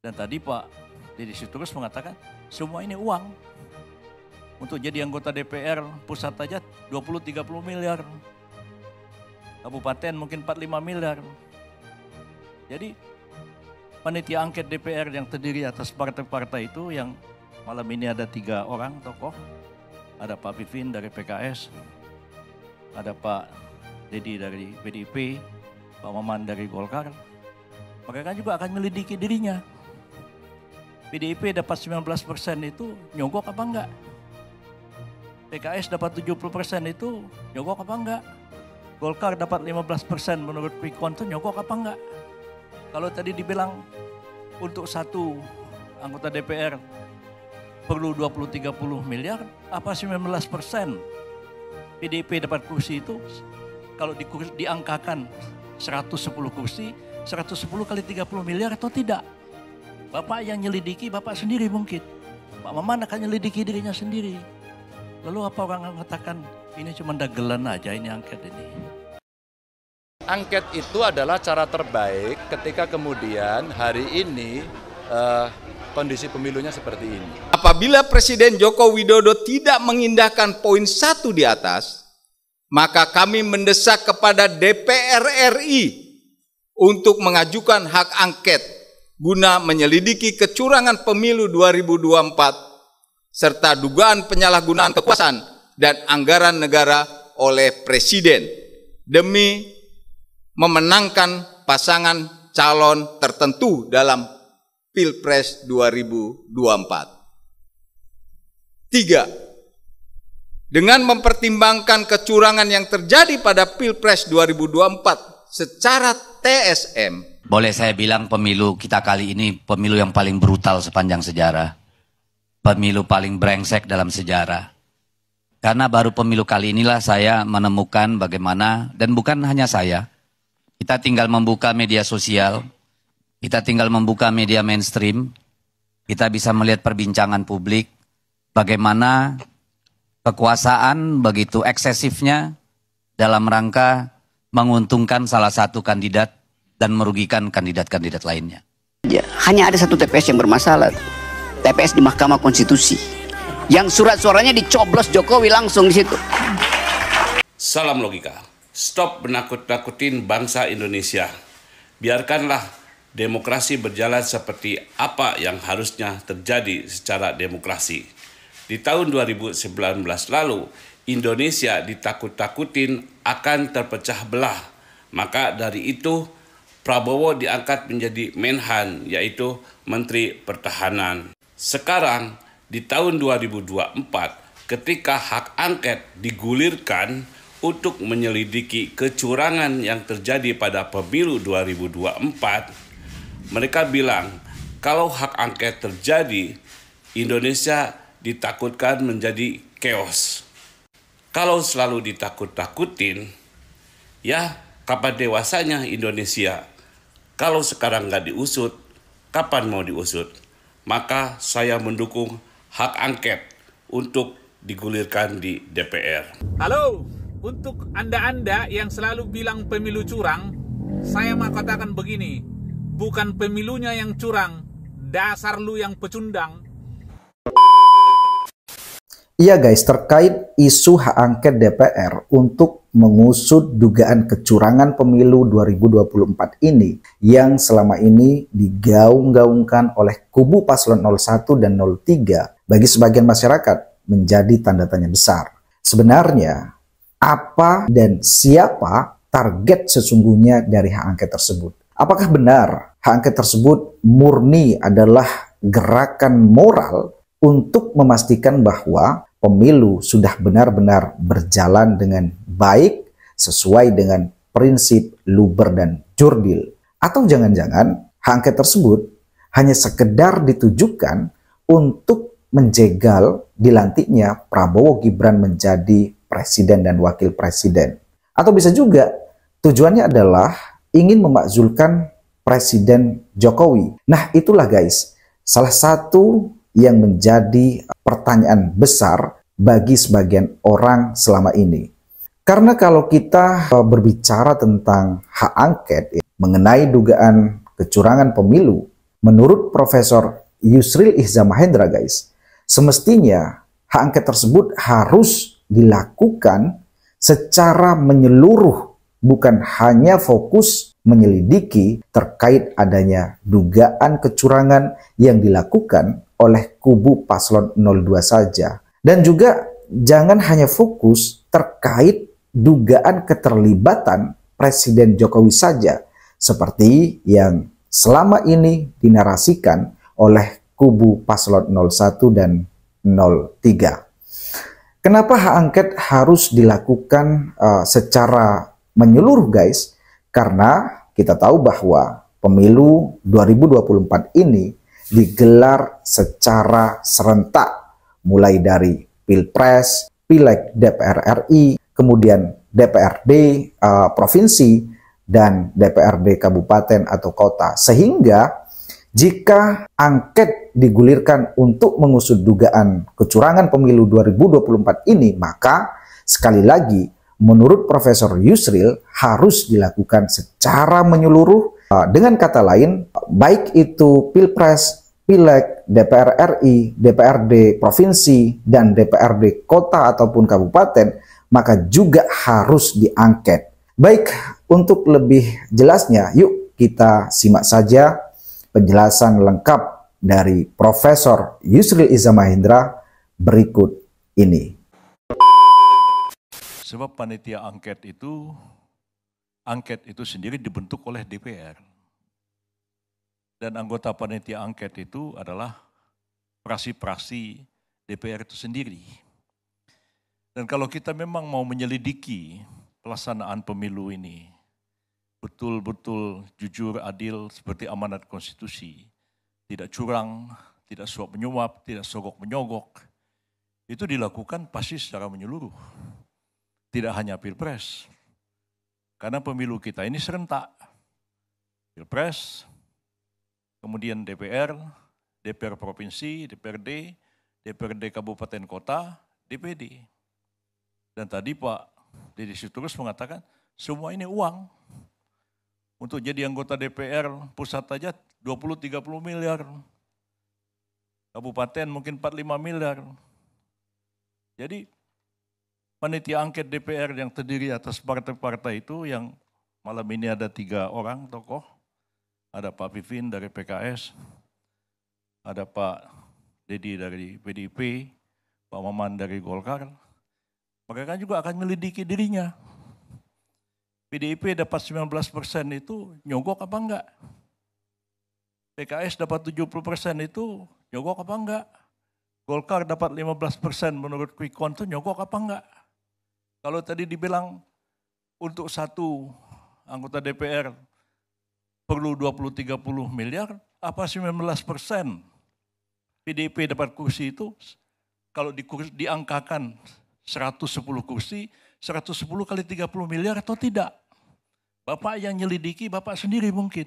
Dan tadi Pak Deddy Sitorus mengatakan semua ini uang. Untuk jadi anggota DPR pusat saja 20-30 miliar. Kabupaten mungkin 45 miliar. Jadi panitia angket DPR yang terdiri atas partai-partai itu yang malam ini ada tiga orang tokoh. Ada Pak Vivin dari PKS, ada Pak Deddy dari PDIP, Pak Maman dari Golkar. Mereka juga akan melidiki dirinya. PDIP dapat 19 persen itu nyogok apa enggak? PKS dapat 70 persen itu nyogok apa enggak? Golkar dapat 15 persen menurut quick itu nyogok apa enggak? Kalau tadi dibilang untuk satu anggota DPR perlu 20-30 miliar, apa 19 persen PDIP dapat kursi itu kalau di, diangkakan 110 kursi, 110 kali 30 miliar atau tidak? Bapak yang nyelidiki, Bapak sendiri mungkin. Pak Maman akan nyelidiki dirinya sendiri. Lalu apa orang mengatakan ini cuma dagelan aja ini angket ini? Angket itu adalah cara terbaik ketika kemudian hari ini uh, kondisi pemilunya seperti ini. Apabila Presiden Joko Widodo tidak mengindahkan poin satu di atas, maka kami mendesak kepada DPR RI untuk mengajukan hak angket guna menyelidiki kecurangan pemilu 2024 serta dugaan penyalahgunaan kekuasaan dan anggaran negara oleh presiden demi memenangkan pasangan calon tertentu dalam Pilpres 2024. Tiga, dengan mempertimbangkan kecurangan yang terjadi pada Pilpres 2024 secara TSM boleh saya bilang pemilu kita kali ini pemilu yang paling brutal sepanjang sejarah. Pemilu paling brengsek dalam sejarah. Karena baru pemilu kali inilah saya menemukan bagaimana, dan bukan hanya saya, kita tinggal membuka media sosial, kita tinggal membuka media mainstream, kita bisa melihat perbincangan publik, bagaimana kekuasaan begitu eksesifnya dalam rangka menguntungkan salah satu kandidat dan merugikan kandidat-kandidat lainnya. Ya, hanya ada satu TPS yang bermasalah. TPS di Mahkamah Konstitusi. Yang surat suaranya dicoblos Jokowi langsung di situ. Salam logika. Stop menakut-nakutin bangsa Indonesia. Biarkanlah demokrasi berjalan seperti apa yang harusnya terjadi secara demokrasi. Di tahun 2019 lalu, Indonesia ditakut-takutin akan terpecah belah. Maka dari itu, Prabowo diangkat menjadi Menhan, yaitu Menteri Pertahanan. Sekarang, di tahun 2024, ketika hak angket digulirkan untuk menyelidiki kecurangan yang terjadi pada pemilu 2024, mereka bilang kalau hak angket terjadi, Indonesia ditakutkan menjadi chaos. Kalau selalu ditakut-takutin, ya kapan dewasanya Indonesia? Kalau sekarang nggak diusut, kapan mau diusut? Maka saya mendukung hak angket untuk digulirkan di DPR. Halo, untuk Anda-Anda yang selalu bilang pemilu curang, saya mau katakan begini, bukan pemilunya yang curang, dasar lu yang pecundang. Iya guys, terkait isu hak angket DPR untuk mengusut dugaan kecurangan pemilu 2024 ini yang selama ini digaung-gaungkan oleh kubu paslon 01 dan 03 bagi sebagian masyarakat menjadi tanda tanya besar. Sebenarnya, apa dan siapa target sesungguhnya dari hak angket tersebut? Apakah benar hak angket tersebut murni adalah gerakan moral untuk memastikan bahwa pemilu sudah benar-benar berjalan dengan baik sesuai dengan prinsip luber dan jurdil. Atau jangan-jangan hak angket tersebut hanya sekedar ditujukan untuk menjegal dilantiknya Prabowo Gibran menjadi presiden dan wakil presiden. Atau bisa juga tujuannya adalah ingin memakzulkan Presiden Jokowi. Nah itulah guys, salah satu yang menjadi pertanyaan besar bagi sebagian orang selama ini. Karena kalau kita eh, berbicara tentang hak angket ya, mengenai dugaan kecurangan pemilu, menurut Profesor Yusril Ihza Mahendra guys, semestinya hak angket tersebut harus dilakukan secara menyeluruh bukan hanya fokus menyelidiki terkait adanya dugaan kecurangan yang dilakukan oleh kubu paslon 02 saja. Dan juga jangan hanya fokus terkait dugaan keterlibatan Presiden Jokowi saja seperti yang selama ini dinarasikan oleh kubu paslon 01 dan 03. Kenapa hak angket harus dilakukan uh, secara menyeluruh guys? Karena kita tahu bahwa pemilu 2024 ini digelar secara serentak mulai dari Pilpres, Pileg DPR RI, kemudian DPRD uh, eh, provinsi dan DPRD kabupaten atau kota sehingga jika angket digulirkan untuk mengusut dugaan kecurangan pemilu 2024 ini maka sekali lagi menurut Profesor Yusril harus dilakukan secara menyeluruh eh, dengan kata lain baik itu Pilpres pileg, DPR RI, DPRD provinsi, dan DPRD kota ataupun kabupaten, maka juga harus diangket. Baik, untuk lebih jelasnya, yuk kita simak saja penjelasan lengkap dari Profesor Yusril Iza Mahendra berikut ini. Sebab panitia angket itu, angket itu sendiri dibentuk oleh DPR dan anggota panitia angket itu adalah praksi-praksi DPR itu sendiri. Dan kalau kita memang mau menyelidiki pelaksanaan pemilu ini, betul-betul jujur, adil, seperti amanat konstitusi, tidak curang, tidak suap menyuap, tidak sogok menyogok, itu dilakukan pasti secara menyeluruh. Tidak hanya pilpres, karena pemilu kita ini serentak. Pilpres, kemudian DPR, DPR Provinsi, DPRD, DPRD Kabupaten Kota, DPD. Dan tadi Pak Deddy Siturus mengatakan, semua ini uang. Untuk jadi anggota DPR pusat saja 20-30 miliar. Kabupaten mungkin 45 miliar. Jadi panitia angket DPR yang terdiri atas partai-partai itu yang malam ini ada tiga orang tokoh, ada Pak Vivin dari PKS, ada Pak Dedi dari PDIP, Pak Maman dari Golkar. Mereka juga akan melidiki dirinya. PDIP dapat 19 persen itu nyogok apa enggak? PKS dapat 70 persen itu nyogok apa enggak? Golkar dapat 15 persen menurut quick count itu nyogok apa enggak? Kalau tadi dibilang untuk satu anggota DPR perlu 20-30 miliar, apa 19 persen PDIP dapat kursi itu kalau di, diangkakan 110 kursi, 110 kali 30 miliar atau tidak? Bapak yang nyelidiki, Bapak sendiri mungkin.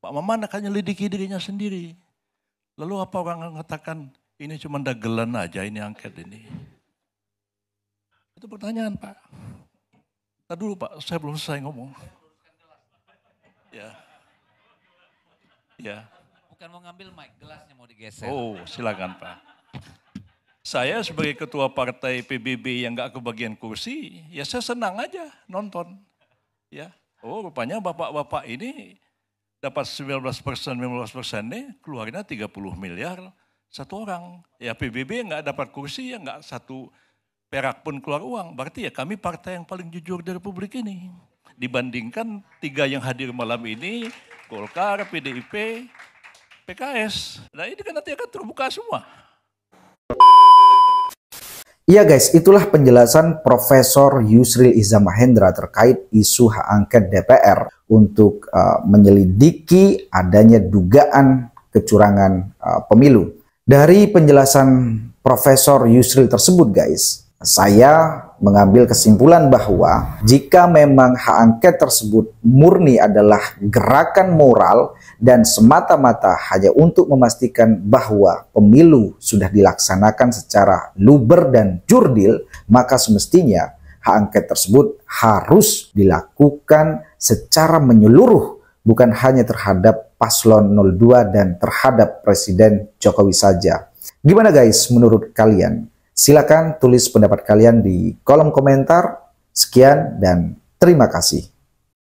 Pak Maman akan nyelidiki dirinya sendiri. Lalu apa orang mengatakan, ini cuma dagelan aja ini angket ini. Itu pertanyaan Pak. Tadi dulu Pak, saya belum selesai ngomong. Ya. Yeah. Ya. Bukan mau ngambil mic, gelasnya mau digeser. Oh, silakan Pak. Saya sebagai ketua partai PBB yang gak kebagian kursi, ya saya senang aja nonton. Ya, oh rupanya bapak-bapak ini dapat 19 persen, 19 persen nih keluarnya 30 miliar satu orang. Ya PBB nggak dapat kursi ya nggak satu perak pun keluar uang. Berarti ya kami partai yang paling jujur di Republik ini dibandingkan tiga yang hadir malam ini, Golkar, PDIP, PKS. Nah ini kan nanti akan terbuka semua. Iya guys, itulah penjelasan Profesor Yusril Iza Mahendra terkait isu hak angket DPR untuk uh, menyelidiki adanya dugaan kecurangan uh, pemilu. Dari penjelasan Profesor Yusril tersebut guys, saya mengambil kesimpulan bahwa jika memang hak angket tersebut murni adalah gerakan moral dan semata-mata hanya untuk memastikan bahwa pemilu sudah dilaksanakan secara luber dan jurdil, maka semestinya hak angket tersebut harus dilakukan secara menyeluruh bukan hanya terhadap paslon 02 dan terhadap Presiden Jokowi saja. Gimana guys menurut kalian? Silakan tulis pendapat kalian di kolom komentar. Sekian dan terima kasih.